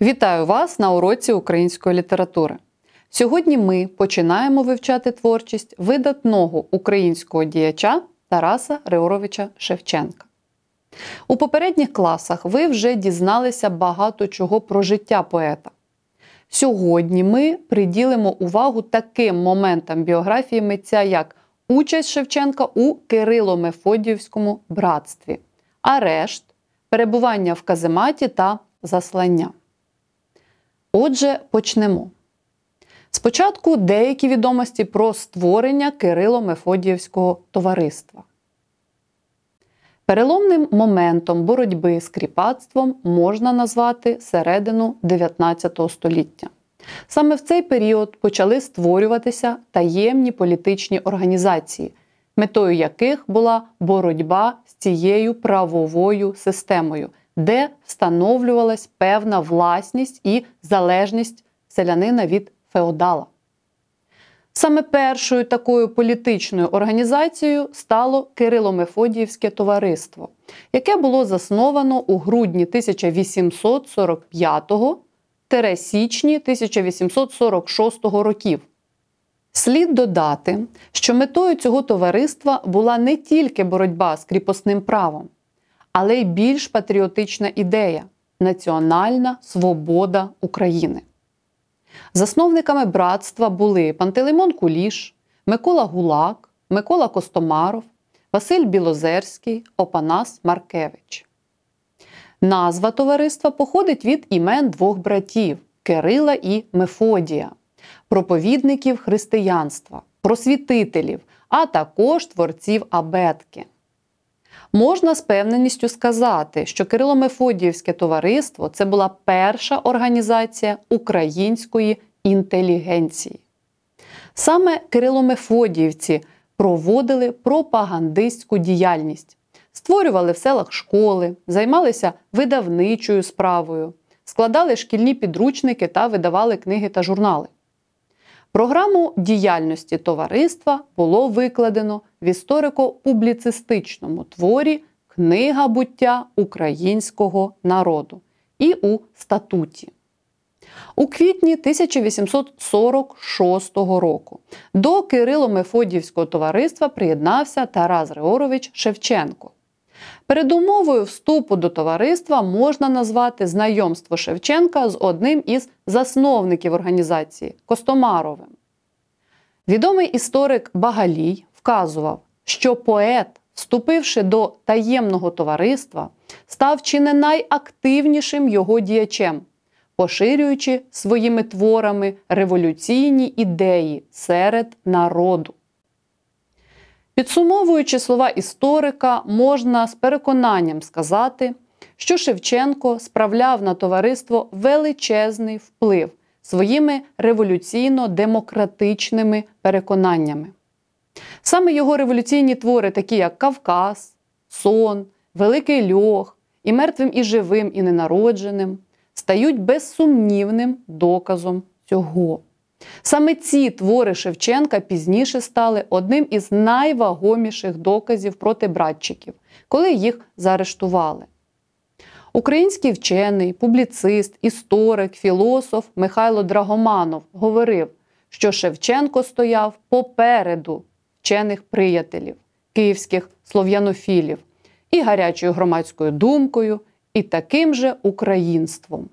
Вітаю вас на уроці української літератури. Сьогодні ми починаємо вивчати творчість видатного українського діяча Тараса Реоровича Шевченка. У попередніх класах ви вже дізналися багато чого про життя поета. Сьогодні ми приділимо увагу таким моментам біографії митця, як участь Шевченка у Кирило-Мефодіївському братстві, арешт, перебування в казематі та заслання. Отже, почнемо. Спочатку деякі відомості про створення Кирило-Мефодіївського товариства. Переломним моментом боротьби з кріпацтвом можна назвати середину 19 століття. Саме в цей період почали створюватися таємні політичні організації, метою яких була боротьба з цією правовою системою де встановлювалась певна власність і залежність селянина від феодала. Саме першою такою політичною організацією стало Кирило-Мефодіївське товариство, яке було засновано у грудні 1845 тере січні 1846 років. Слід додати, що метою цього товариства була не тільки боротьба з кріпосним правом, але й більш патріотична ідея національна свобода України. Засновниками братства були Пантелеймон Куліш, Микола Гулак, Микола Костомаров, Василь Білозерський, Опанас Маркевич. Назва товариства походить від імен двох братів Кирила і Мефодія, проповідників християнства, просвітителів, а також творців абетки. Можна з певненістю сказати, що Кирило Мефодіївське товариство це була перша організація української інтелігенції. Саме Кирило Мефодіївці проводили пропагандистську діяльність, створювали в селах школи, займалися видавничою справою, складали шкільні підручники та видавали книги та журнали. Програму діяльності товариства було викладено в історико-публіцистичному творі Книга буття українського народу і у статуті. У квітні 1846 року до Кирило-Мефодіївського товариства приєднався Тарас Реорович Шевченко. Передумовою вступу до товариства можна назвати знайомство Шевченка з одним із засновників організації Костомаровим. Відомий історик Багалій вказував, що поет, вступивши до таємного товариства, став чи не найактивнішим його діячем, поширюючи своїми творами революційні ідеї серед народу. Підсумовуючи слова історика, можна з переконанням сказати, що Шевченко справляв на товариство величезний вплив своїми революційно-демократичними переконаннями. Саме його революційні твори, такі як Кавказ, Сон, Великий Льох, і мертвим, і живим, і ненародженим, стають безсумнівним доказом цього. Саме ці твори Шевченка пізніше стали одним із найвагоміших доказів проти братчиків, коли їх заарештували. Український вчений, публіцист, історик, філософ Михайло Драгоманов говорив, що Шевченко стояв попереду вчених приятелів, київських слов'янофілів, і гарячою громадською думкою, і таким же українством.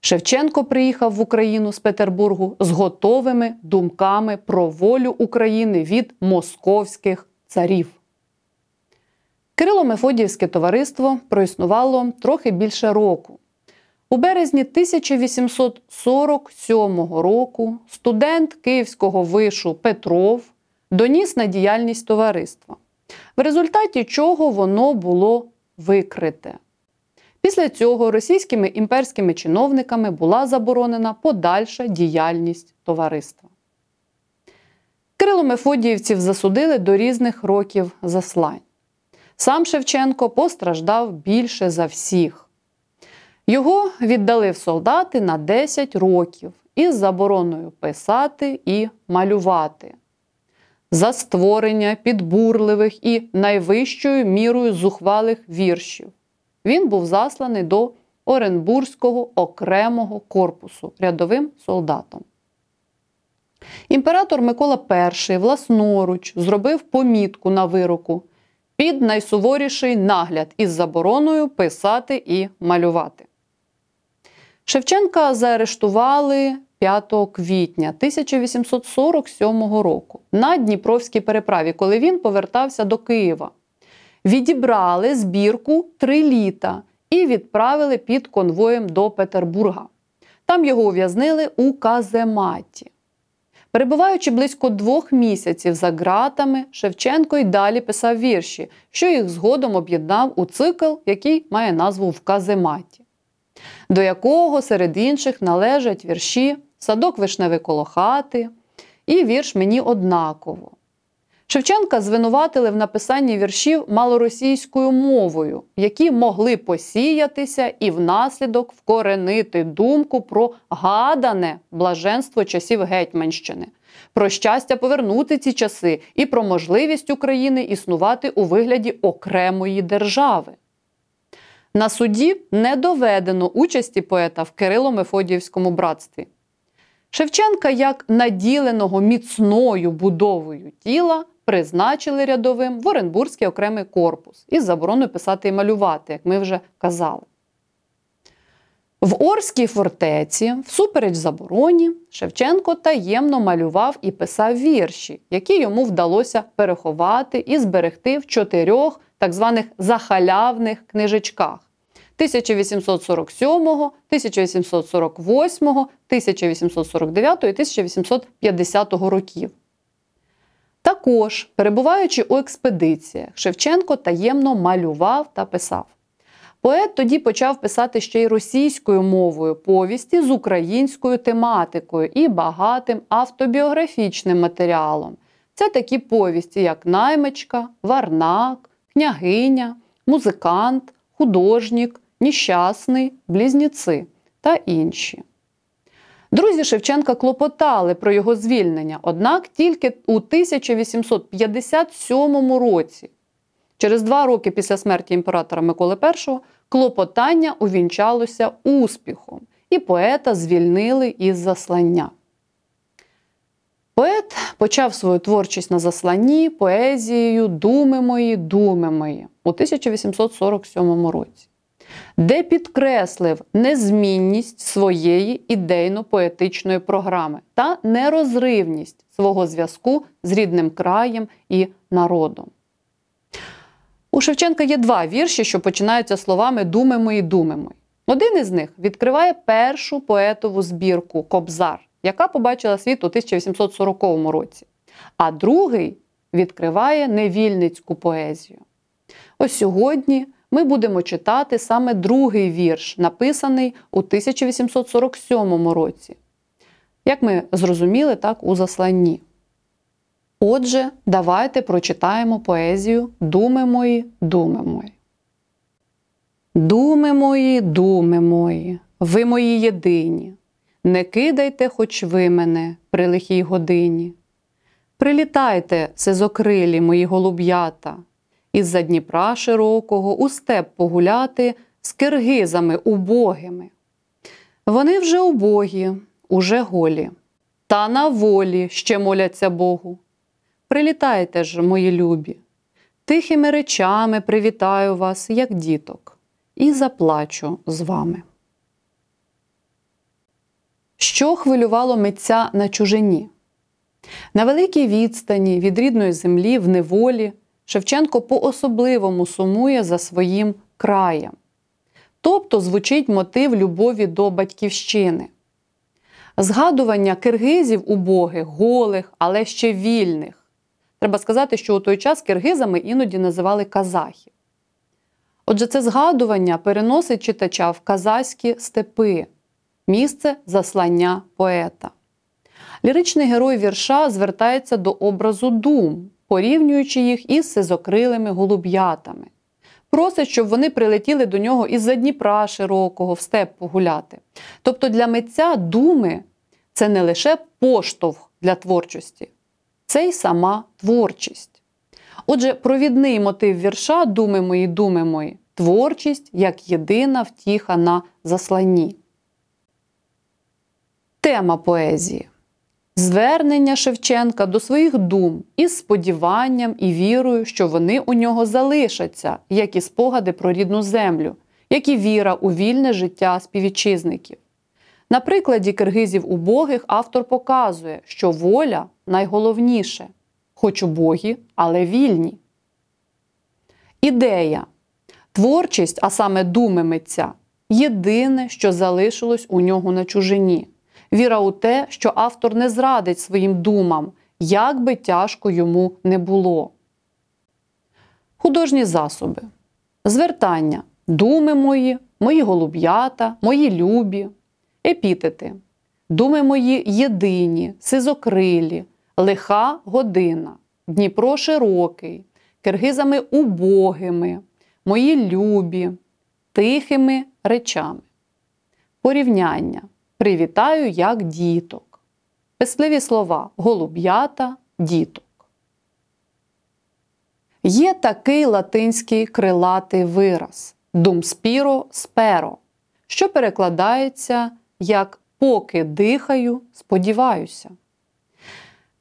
Шевченко приїхав в Україну з Петербургу з готовими думками про волю України від московських царів. Кирило Мефодіївське товариство проіснувало трохи більше року. У березні 1847 року студент Київського вишу Петров доніс на діяльність товариства, в результаті чого воно було викрите. Після цього російськими імперськими чиновниками була заборонена подальша діяльність товариства. Кирило Мефодіївців засудили до різних років заслань. Сам Шевченко постраждав більше за всіх. Його віддали в солдати на 10 років із забороною писати і малювати за створення підбурливих і найвищою мірою зухвалих віршів. Він був засланий до Оренбурзького окремого корпусу рядовим солдатом. Імператор Микола І власноруч зробив помітку на вироку під найсуворіший нагляд із забороною писати і малювати. Шевченка заарештували 5 квітня 1847 року на Дніпровській переправі, коли він повертався до Києва. Відібрали збірку три літа і відправили під конвоєм до Петербурга. Там його ув'язнили у Казематі. Перебуваючи близько двох місяців за ґратами, Шевченко й далі писав вірші, що їх згодом об'єднав у цикл, який має назву в Казематі, до якого серед інших належать вірші садок вишневий коло хати і вірш мені однаково. Шевченка звинуватили в написанні віршів малоросійською мовою, які могли посіятися і внаслідок вкоренити думку про гадане блаженство часів Гетьманщини, про щастя повернути ці часи і про можливість України існувати у вигляді окремої держави. На суді не доведено участі поета в Кирило Мефодіївському братстві. Шевченка як наділеного міцною будовою тіла призначили рядовим в Оренбурзький окремий корпус із забороною писати і малювати, як ми вже казали. В Орській фортеці, всупереч забороні, Шевченко таємно малював і писав вірші, які йому вдалося переховати і зберегти в чотирьох так званих захалявних книжечках. 1847, 1848, 1849 і 1850 років. Також, перебуваючи у експедиціях, Шевченко таємно малював та писав. Поет тоді почав писати ще й російською мовою повісті з українською тематикою і багатим автобіографічним матеріалом. Це такі повісті, як наймичка, варнак, княгиня, музикант, художник, Ніщасний, Блізніци та інші. Друзі Шевченка клопотали про його звільнення, однак тільки у 1857 році, через два роки після смерті імператора Миколи І, клопотання увінчалося успіхом, і поета звільнили із заслання. Поет почав свою творчість на засланні поезією Думи мої, думи мої у 1847 році де підкреслив незмінність своєї ідейно-поетичної програми та нерозривність свого зв'язку з рідним краєм і народом. У Шевченка є два вірші, що починаються словами Думимо і думимо. Один із них відкриває першу поетову збірку Кобзар, яка побачила світ у 1840 році. А другий відкриває невільницьку поезію. Ось сьогодні ми будемо читати саме другий вірш, написаний у 1847 році. Як ми зрозуміли, так у засланні. Отже, давайте прочитаємо поезію Думи мої, думи мої. Думи мої, думи мої, ви мої єдині. Не кидайте хоч ви мене при лихій годині. Прилітайте, сезокрилі мої голуб'ята, із-за Дніпра широкого у степ погуляти з киргизами убогими. Вони вже убогі, уже голі, та на волі ще моляться Богу. Прилітайте ж, мої любі, тихими речами привітаю вас, як діток, і заплачу з вами. Що хвилювало митця на чужині? На великій відстані від рідної землі в неволі Шевченко по-особливому сумує за своїм краєм. Тобто звучить мотив любові до батьківщини. Згадування киргизів убогих, голих, але ще вільних. Треба сказати, що у той час киргизами іноді називали казахів. Отже, це згадування переносить читача в казахські степи, місце заслання поета. Ліричний герой вірша звертається до образу дум, порівнюючи їх із сизокрилими голуб'ятами. Просить, щоб вони прилетіли до нього із-за Дніпра широкого в степ погуляти. Тобто для митця думи це не лише поштовх для творчості, це й сама творчість. Отже, провідний мотив вірша Думи мої, думи мої творчість як єдина втіха на засланні. Тема поезії звернення Шевченка до своїх дум із сподіванням і вірою, що вони у нього залишаться, як і спогади про рідну землю, як і віра у вільне життя співвітчизників. На прикладі киргизів убогих автор показує, що воля найголовніше, хоч убогі, але вільні. Ідея. Творчість, а саме думи митця, єдине, що залишилось у нього на чужині віра у те, що автор не зрадить своїм думам, як би тяжко йому не було. Художні засоби. Звертання. Думи мої, мої голуб'ята, мої любі, епітети. Думи мої єдині, сизокрилі, лиха година, Дніпро широкий, киргизами убогими, мої любі, тихими речами. Порівняння. Привітаю, як діток. Писливі слова голуб'ята діток. Є такий латинський крилатий вираз думспіро сперо, що перекладається як поки дихаю, сподіваюся.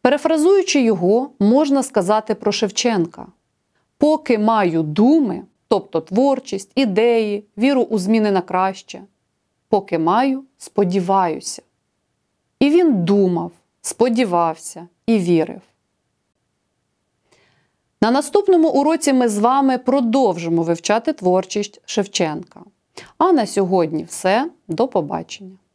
Перефразуючи його, можна сказати про Шевченка. Поки маю думи, тобто творчість, ідеї, віру у зміни на краще, поки маю, сподіваюся. І він думав, сподівався і вірив. На наступному уроці ми з вами продовжимо вивчати творчість Шевченка. А на сьогодні все. До побачення!